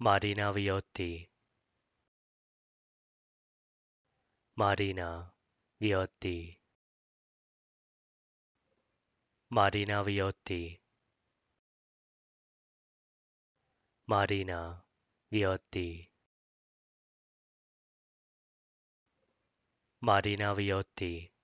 Marina Viotti Marina Viotti Marina Viotti Marina Viotti Marina Viotti